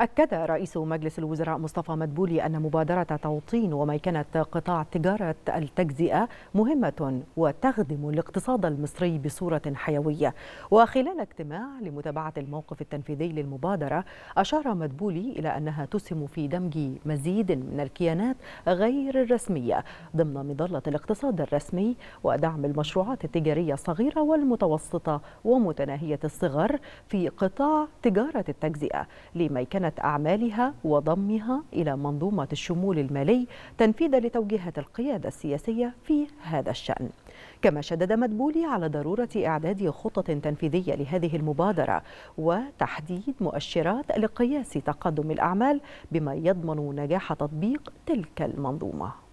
أكد رئيس مجلس الوزراء مصطفى مدبولي أن مبادرة توطين وميكنة قطاع تجارة التجزئة مهمة وتخدم الاقتصاد المصري بصورة حيوية وخلال اجتماع لمتابعة الموقف التنفيذي للمبادرة أشار مدبولي إلى أنها تسهم في دمج مزيد من الكيانات غير الرسمية ضمن مظلة الاقتصاد الرسمي ودعم المشروعات التجارية الصغيرة والمتوسطة ومتناهية الصغر في قطاع تجارة التجزئة لميكنة مكانة أعمالها وضمها إلى منظومة الشمول المالي تنفيذا لتوجيهات القيادة السياسية في هذا الشأن كما شدد مدبولي على ضرورة إعداد خطة تنفيذية لهذه المبادرة وتحديد مؤشرات لقياس تقدم الأعمال بما يضمن نجاح تطبيق تلك المنظومة